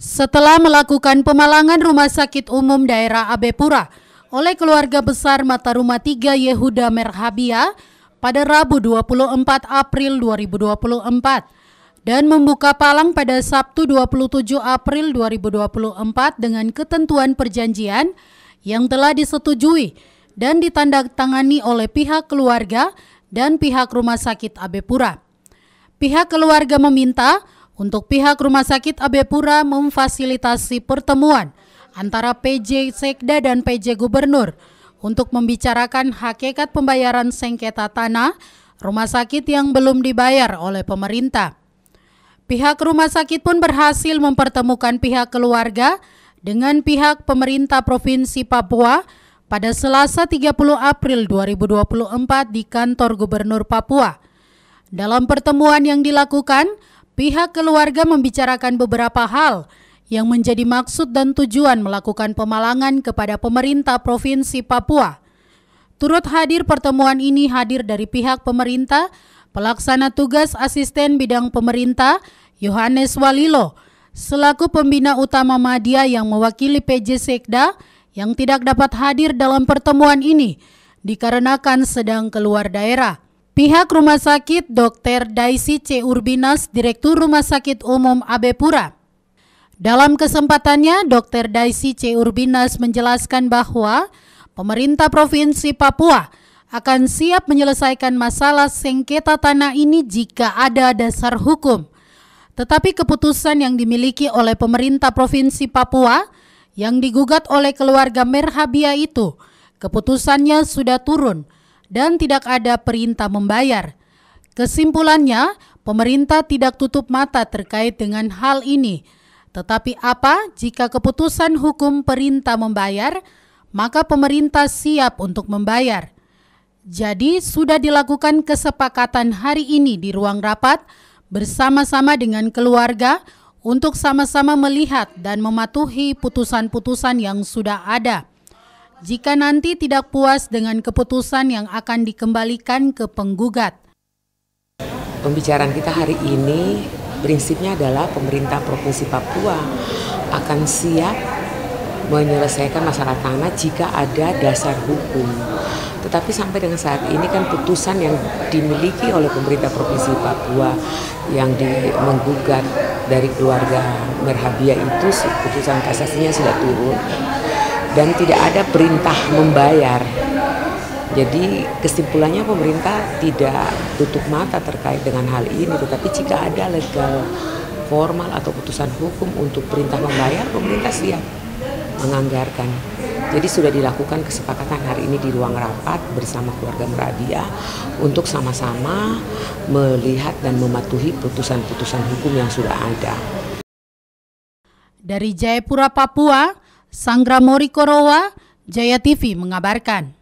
Setelah melakukan pemalangan Rumah Sakit Umum Daerah Abepura oleh keluarga besar Mata Rumah 3 Yehuda Merhabia pada Rabu 24 April 2024 dan membuka palang pada Sabtu 27 April 2024 dengan ketentuan perjanjian yang telah disetujui dan ditandatangani oleh pihak keluarga dan pihak Rumah Sakit Abepura. Pihak keluarga meminta untuk pihak Rumah Sakit AB Pura memfasilitasi pertemuan antara PJ Sekda dan PJ Gubernur untuk membicarakan hakikat pembayaran sengketa tanah rumah sakit yang belum dibayar oleh pemerintah. Pihak rumah sakit pun berhasil mempertemukan pihak keluarga dengan pihak pemerintah Provinsi Papua pada Selasa 30 April 2024 di kantor Gubernur Papua. Dalam pertemuan yang dilakukan, Pihak keluarga membicarakan beberapa hal yang menjadi maksud dan tujuan melakukan pemalangan kepada pemerintah Provinsi Papua. Turut hadir pertemuan ini hadir dari pihak pemerintah, pelaksana tugas asisten bidang pemerintah, Yohanes Walilo, selaku pembina utama media yang mewakili PJ Sekda yang tidak dapat hadir dalam pertemuan ini dikarenakan sedang keluar daerah. Pihak Rumah Sakit Dr. Daisy C. Urbinas, Direktur Rumah Sakit Umum AB Pura. Dalam kesempatannya, Dr. Daisy C. Urbinas menjelaskan bahwa pemerintah Provinsi Papua akan siap menyelesaikan masalah sengketa tanah ini jika ada dasar hukum. Tetapi keputusan yang dimiliki oleh pemerintah Provinsi Papua yang digugat oleh keluarga Merhabia itu, keputusannya sudah turun – dan tidak ada perintah membayar. Kesimpulannya, pemerintah tidak tutup mata terkait dengan hal ini. Tetapi apa jika keputusan hukum perintah membayar, maka pemerintah siap untuk membayar. Jadi sudah dilakukan kesepakatan hari ini di ruang rapat bersama-sama dengan keluarga untuk sama-sama melihat dan mematuhi putusan-putusan yang sudah ada jika nanti tidak puas dengan keputusan yang akan dikembalikan ke penggugat. Pembicaraan kita hari ini prinsipnya adalah pemerintah Provinsi Papua akan siap menyelesaikan masalah tanah jika ada dasar hukum. Tetapi sampai dengan saat ini kan putusan yang dimiliki oleh pemerintah Provinsi Papua yang di menggugat dari keluarga Merhabia itu putusan kasasinya sudah turun dan tidak ada perintah membayar. Jadi kesimpulannya pemerintah tidak tutup mata terkait dengan hal ini, tetapi jika ada legal formal atau putusan hukum untuk perintah membayar, pemerintah siap menganggarkan. Jadi sudah dilakukan kesepakatan hari ini di ruang rapat bersama keluarga Meradia untuk sama-sama melihat dan mematuhi putusan-putusan hukum yang sudah ada. Dari Jayapura, Papua, Sanggra Korowa, Jaya TV mengabarkan.